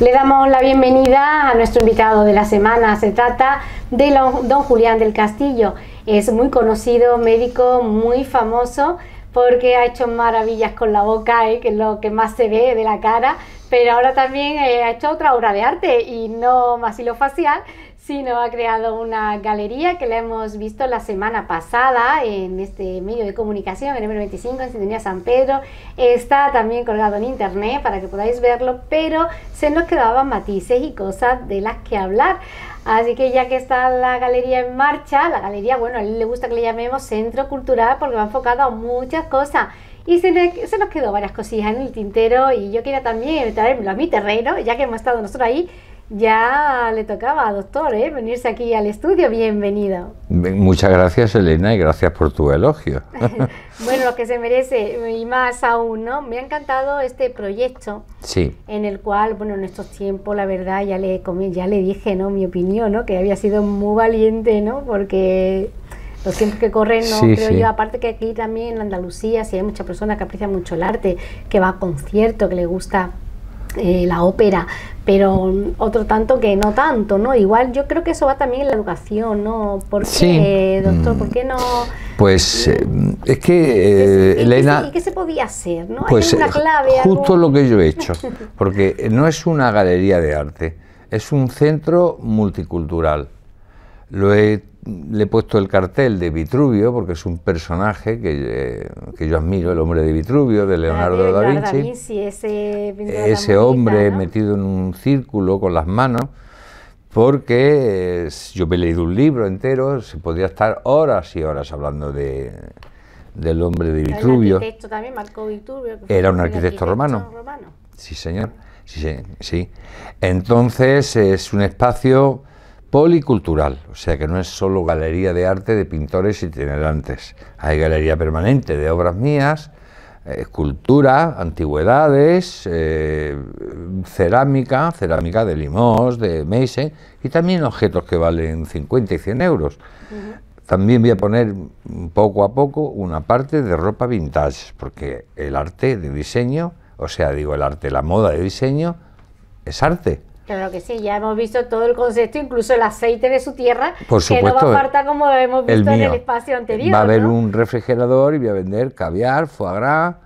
Le damos la bienvenida a nuestro invitado de la semana. Se trata de don Julián del Castillo. Es muy conocido, médico muy famoso porque ha hecho maravillas con la boca, ¿eh? que es lo que más se ve de la cara, pero ahora también eh, ha hecho otra obra de arte y no más facial. Sí, nos ha creado una galería que la hemos visto la semana pasada en este medio de comunicación, en número 25 en Sintonía San Pedro. Está también colgado en internet para que podáis verlo, pero se nos quedaban matices y cosas de las que hablar. Así que ya que está la galería en marcha, la galería, bueno, a él le gusta que le llamemos centro cultural porque va enfocado a muchas cosas. Y se, se nos quedó varias cosillas en el tintero y yo quería también traerlo a mi terreno, ya que hemos estado nosotros ahí ya le tocaba, doctor, ¿eh? venirse aquí al estudio. Bienvenido. Muchas gracias, Elena, y gracias por tu elogio. bueno, lo que se merece, y más aún, ¿no? Me ha encantado este proyecto. Sí. En el cual, bueno, en estos tiempos, la verdad, ya le, ya le dije, ¿no? Mi opinión, ¿no? Que había sido muy valiente, ¿no? Porque los tiempos que corren, no creo yo. Aparte que aquí también en Andalucía, si hay mucha persona que aprecia mucho el arte, que va a concierto, que le gusta eh, la ópera, pero mm, otro tanto que no tanto, ¿no? Igual yo creo que eso va también en la educación, ¿no? ¿Por qué, doctor? ¿Por qué no? Pues eh, es que, eh, Elena... ¿Y qué se podía hacer, no? Pues una clave, justo lo que yo he hecho, porque no es una galería de arte, es un centro multicultural. Lo he le he puesto el cartel de Vitruvio, porque es un personaje que, eh, yo admiro, el hombre de Vitruvio, de ah, Leonardo, da Vinci. ese, hombre metido en un círculo con las manos, porque eh, yo me he leído un libro entero, se podría estar horas y horas hablando de, del hombre de Vitruvio. Era un arquitecto romano. Sí, señor. sí, sí. Entonces es un espacio policultural, o sea que no es solo galería de arte de pintores itinerantes, hay galería permanente de obras mías, eh, escultura, antigüedades, eh, cerámica, cerámica de Limos, de meise... y también objetos que valen 50 y 100 euros. También voy a poner poco a poco una parte de ropa vintage, porque el arte de diseño, o sea, digo, el arte, la moda de diseño, es arte. Claro que sí, ya hemos visto todo el concepto, incluso el aceite de su tierra, que no va a como hemos visto en el espacio anterior. Va a haber un refrigerador y voy a vender caviar, foie gras,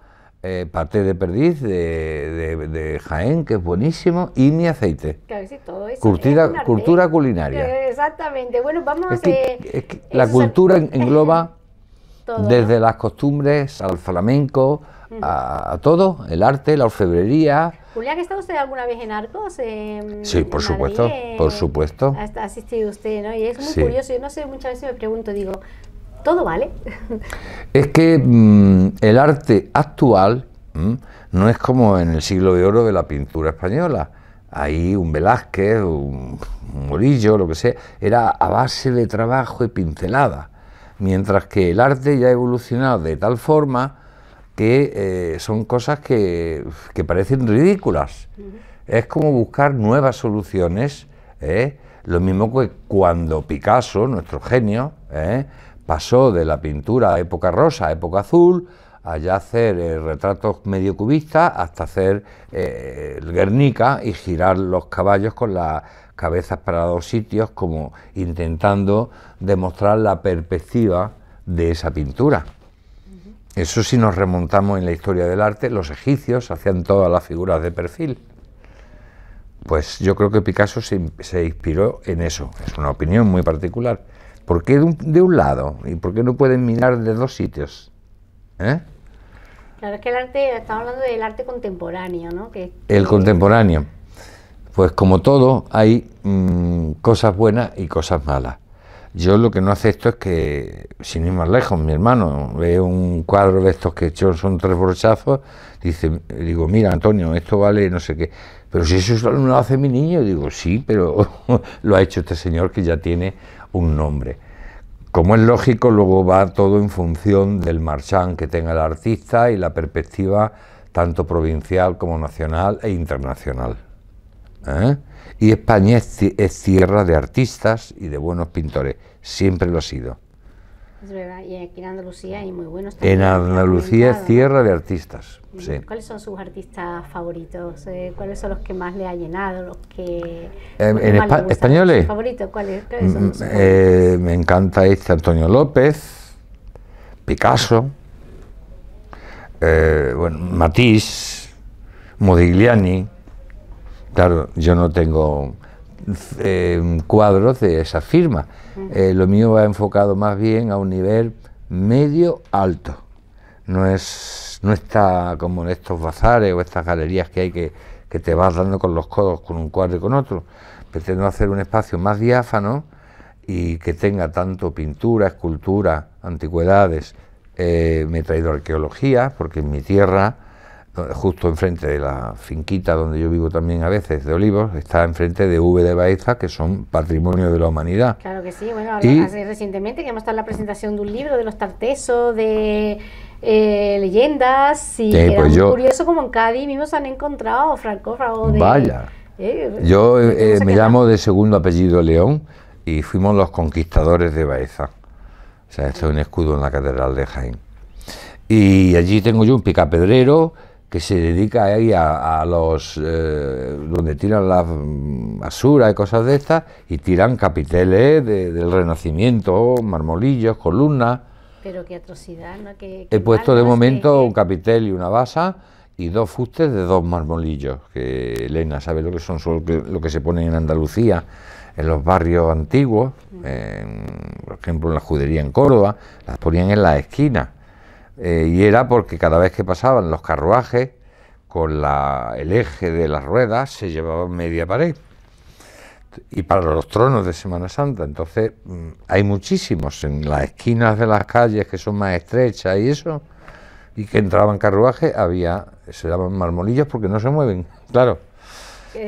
eh, parte de perdiz de, Jaén, que es buenísimo, y mi aceite. cultura culinaria. Eh, exactamente, bueno, vamos a... Es la cultura engloba desde las costumbres al flamenco, a, a todo, el arte, la orfebrería Julián, ¿ha estado usted alguna vez en Arcos? sí, por supuesto, por supuesto. Ha asistido usted, ¿no? Y es muy curioso, yo no sé, muchas veces me pregunto, digo, ¿todo vale? es que mm, el arte actual mm, no es como en el siglo de oro de la pintura española. Ahí un Velázquez, un Morillo, lo que sea, era a base de trabajo y pincelada. Mientras que el arte ya ha evolucionado de tal forma que eh, son cosas que, que parecen ridículas. Es como buscar nuevas soluciones, ¿eh? lo mismo que cuando Picasso, nuestro genio, ¿eh? pasó de la pintura a época rosa a época azul, allá hacer retratos medio cubistas hasta hacer el Guernica y girar los caballos con las cabezas para dos sitios, como intentando demostrar la perspectiva de esa pintura. Eso si nos remontamos en la historia del arte, los egipcios hacían todas las figuras de perfil. Pues yo creo que Picasso se, inspiró en eso, es una opinión muy particular. ¿Por qué de un, lado? ¿Y por qué no pueden mirar de dos sitios? ¿Eh? Claro, es que el arte, estamos hablando del arte contemporáneo, ¿no? el contemporáneo. Pues como todo, hay mm, cosas buenas y cosas malas. Yo lo que no acepto es que, sin ir más lejos, mi hermano ve un cuadro de estos que he hecho, son tres brochazos, dice, digo, mira Antonio, esto vale no sé qué. Pero si eso no lo hace mi niño, digo, sí, pero lo ha hecho este señor que ya tiene un nombre. Como es lógico, luego va todo en función del marchán que tenga el artista y la perspectiva tanto provincial como nacional e internacional. ¿eh? Y España es, tierra de artistas y de buenos pintores, siempre lo ha sido. Es verdad, y aquí en Andalucía hay muy buenos también. En Andalucía es tierra de artistas, ¿Cuáles son sus artistas favoritos? Eh, ¿Cuáles son los que más le ha llenado? ¿Los que en españoles? ¿Cuáles, son mm, mm, favoritos? Eh, me encanta este Antonio López, Picasso, eh, bueno, Matisse, Modigliani Claro, yo no tengo eh, cuadros de esa firma. Eh, lo mío va enfocado más bien a un nivel medio alto. No es no está como en estos bazares o estas galerías que hay que, que te vas dando con los codos con un cuadro y con otro. Pretendo hacer un espacio más diáfano y que tenga tanto pintura, escultura, antigüedades. Eh, me he traído arqueología porque en mi tierra justo enfrente de la finquita donde yo vivo también a veces, de Olivos, está enfrente de V de Baeza, que son patrimonio de la humanidad. Claro que sí, bueno, recientemente que hemos estado en la presentación de un libro de los tartesos, de eh, leyendas, y eh, pues curioso como en Cádiz mismo han encontrado francófagos de... Vaya, eh, yo me llamo de segundo apellido León y fuimos los conquistadores de Baeza. O sea, esto es un escudo en la Catedral de Jaén. Y allí tengo yo un picapedrero, que se dedica ahí a, los eh, donde tiran la basura y cosas de estas y tiran capiteles del Renacimiento, marmolillos, columnas. Pero qué atrocidad, ¿no? He puesto de momento un capitel y una basa y dos fustes de dos marmolillos, que Elena sabe lo que son, lo que se ponen en Andalucía, en los barrios antiguos, mm. por ejemplo en la judería en Córdoba, las ponían en las esquinas eh, y era porque cada vez que pasaban los carruajes, con la, el eje de las ruedas se llevaban media pared. Y para los tronos de Semana Santa, entonces mm, hay muchísimos en las esquinas de las calles que son más estrechas y eso, y que entraban carruajes, había, se daban marmolillos porque no se mueven, claro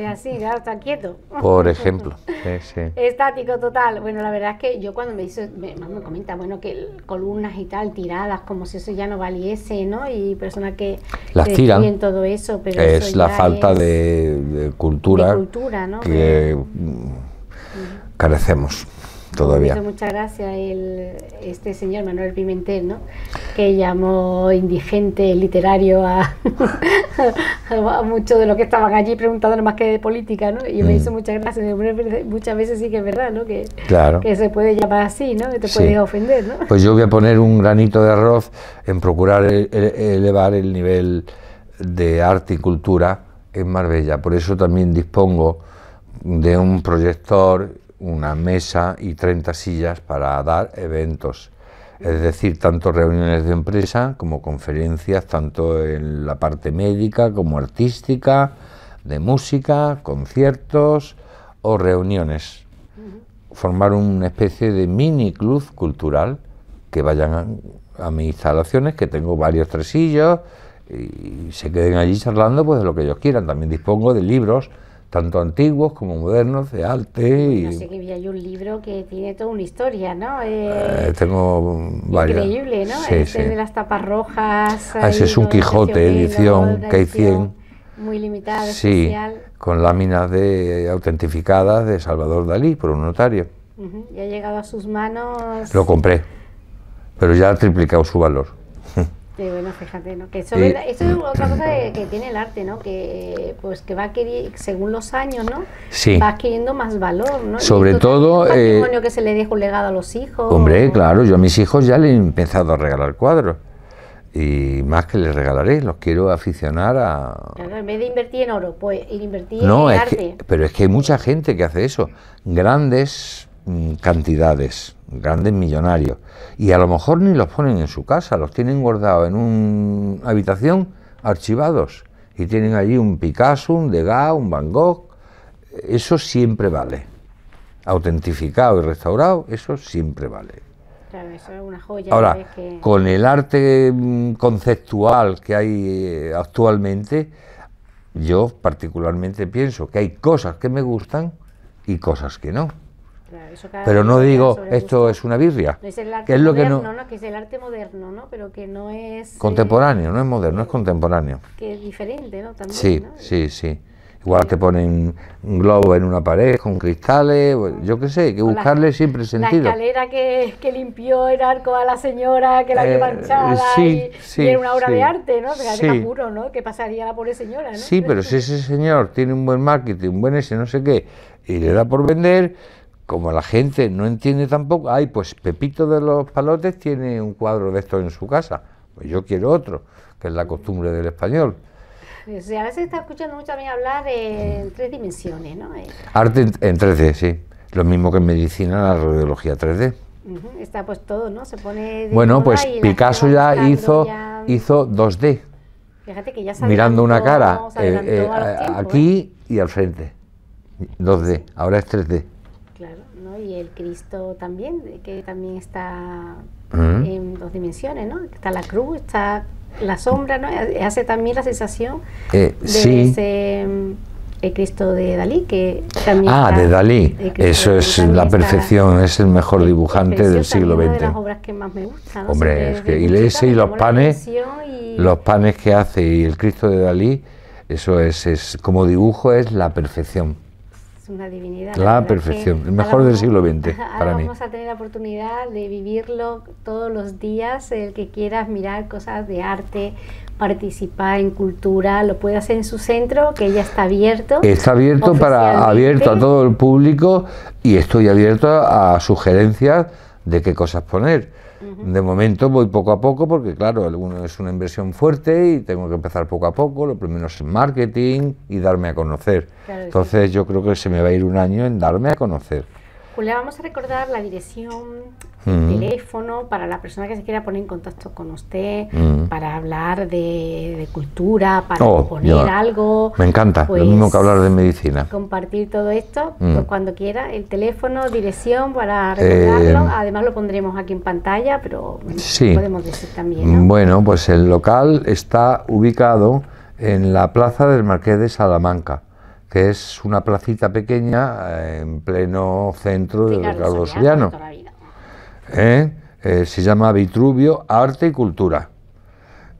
así, está quieto. Por ejemplo. Estático total. Bueno, la verdad es que yo cuando me dice, me, comenta, bueno, que columnas y tal tiradas, como si eso ya no valiese, ¿no? Y personas que las tiran. todo eso, pero es la falta de, cultura, que mm, carecemos. Me pues Hizo muchas gracias el, este señor Manuel Pimentel, ¿no? que llamó indigente literario a, mucho muchos de lo que estaban allí preguntando más que de política, ¿no? y me mm. hizo muchas gracias. Muchas veces sí que es verdad ¿no? que, que se puede llamar así, ¿no? que te puede ofender. ¿no? Pues yo voy a poner un granito de arroz en procurar e, e, elevar el nivel de arte y cultura en Marbella. Por eso también dispongo de un proyector una mesa y 30 sillas para dar eventos. Es decir, tanto reuniones de empresa como conferencias, tanto en la parte médica como artística, de música, conciertos o reuniones. Formar una especie de mini club cultural que vayan a, mis instalaciones, que tengo varios tresillos, y se queden allí charlando pues de lo que ellos quieran. También dispongo de libros tanto antiguos como modernos, de arte. sé que hay un libro que tiene toda una historia, ¿no? Eh, eh tengo varios. Increíble, ¿no? Sí, este las tapas rojas. Ah, ese es un Quijote, edición que hay 100 Muy limitada, sí, especial. con láminas de, autentificadas de Salvador Dalí por un notario. ¿Y ha llegado a sus manos? Lo compré, pero ya ha triplicado su valor. Este, bueno, fíjate, ¿no? Que eso, es, eso es otra cosa que, tiene el arte, ¿no? Que pues que va según los años, ¿no? Sí. Va adquiriendo más valor, ¿no? Sobre todo... Es eh, patrimonio que se le deja un legado a los hijos. Hombre, claro, yo a mis hijos ya les he empezado a regalar cuadros y más que les regalaré, los quiero aficionar a... Claro, en vez de invertir en oro, pues invertir en arte. pero es que hay mucha gente que hace eso, grandes Mm, cantidades, grandes millonarios, y a lo mejor ni los ponen en su casa, los tienen guardados en una habitación archivados y tienen allí un Picasso, un Degas, un Van Gogh, eso siempre vale. Autentificado y restaurado, eso siempre vale. Ahora, con el arte mm, conceptual que hay eh, actualmente, yo particularmente pienso que hay cosas que me gustan y cosas que no pero no digo esto es una birria. No que es lo que, no, no, que es el arte moderno, ¿no? Pero que no es eh, contemporáneo, no es moderno, es contemporáneo. Que es diferente, ¿no? También, sí, sí, sí. Igual te ponen un globo en una pared con cristales, yo qué sé, que buscarle siempre sentido. La escalera que, que, limpió el arco a la señora, que la había eh, manchada, sí, y, sí, y, era una obra de arte, ¿no? Que puro, ¿no? Que pasaría la pobre señora, ¿no? Sí, pero si ese señor tiene un buen marketing, un buen ese, no sé qué, y le da por vender, como la gente no entiende tampoco, ay, pues Pepito de los Palotes tiene un cuadro de esto en su casa, pues yo quiero otro, que es la costumbre del español. O sea, se está escuchando mucho a mí hablar de en tres dimensiones, ¿no? Eh, Arte en, 3D, sí. Lo mismo que en medicina, la radiología 3D. Está pues todo, ¿no? Se pone... bueno, pues Picasso ya hizo, hizo 2D. Fíjate que ya Mirando una cara eh, eh, aquí y al frente. 2D, ahora es 3D y el Cristo también, que también está en dos dimensiones, ¿no? Está la cruz, está la sombra, ¿no? Hace también la sensación eh, de ese, mm, el Cristo de Dalí, que también. Ah, de Dalí. Eso es la perfección, es el mejor dibujante del siglo XX. Una de las obras que más me gusta, Hombre, es que. Y ese y los panes. Los panes que hace y el Cristo de Dalí, eso es, es como dibujo, es la perfección una divinidad. La, perfección, el mejor del siglo XX para mí. Vamos a tener la oportunidad de vivirlo todos los días, el que quieras mirar cosas de arte, participar en cultura, lo puedas hacer en su centro, que ya está abierto. Está abierto para abierto a todo el público y estoy abierto a sugerencias de qué cosas poner. De momento voy poco a poco porque, claro, alguno es una inversión fuerte y tengo que empezar poco a poco, lo primero es marketing y darme a conocer. Entonces yo creo que se me va a ir un año en darme a conocer le vamos a recordar la dirección, el mm. teléfono para la persona que se quiera poner en contacto con usted, mm. para hablar de, cultura, para oh, poner algo. Me encanta, lo pues, mismo que hablar de medicina. Compartir todo esto mm. pues, cuando quiera, el teléfono, dirección para recordarlo. Eh, Además lo pondremos aquí en pantalla, pero podemos decir también. Bueno, pues el local está ubicado en la plaza del Marqués de Salamanca que es una placita pequeña eh, en pleno centro de Ricardo Soriano. ¿Eh? Eh, se llama Vitruvio Arte y Cultura.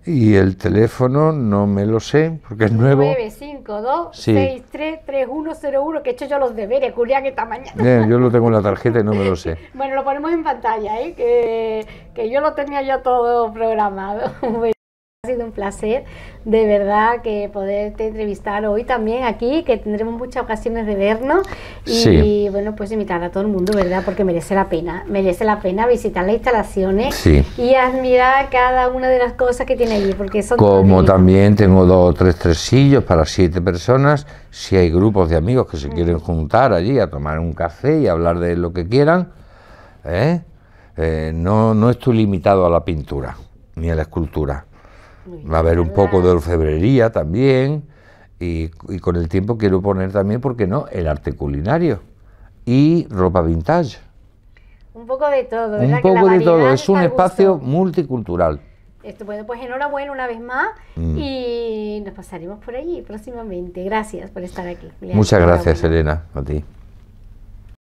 Y el teléfono no me lo sé porque es nuevo. 952 633101, que he hecho yo los deberes, Julián, esta mañana. yo lo tengo en la tarjeta y no me lo sé. bueno, lo ponemos en pantalla, que, que yo lo tenía ya todo programado. Ha sido un placer de verdad que poderte entrevistar hoy también aquí, que tendremos muchas ocasiones de vernos y, bueno, pues invitar a todo el mundo, ¿verdad? Porque merece la pena, merece la pena visitar las instalaciones y admirar cada una de las cosas que tiene allí, porque son Como también tengo dos o tres tresillos para siete personas, si hay grupos de amigos que se mm. quieren juntar allí a tomar un café y hablar de lo que quieran, ¿eh? Eh, no, no estoy limitado a la pintura ni a la escultura Va a haber un poco de orfebrería también y, con el tiempo quiero poner también, ¿por qué no?, el arte culinario y ropa vintage. Un poco de todo, ¿verdad? Un poco de todo, es un espacio multicultural. bueno pues enhorabuena una vez más mm. y nos pasaremos por allí próximamente. Gracias por estar aquí. Muchas gracias, Elena, a ti.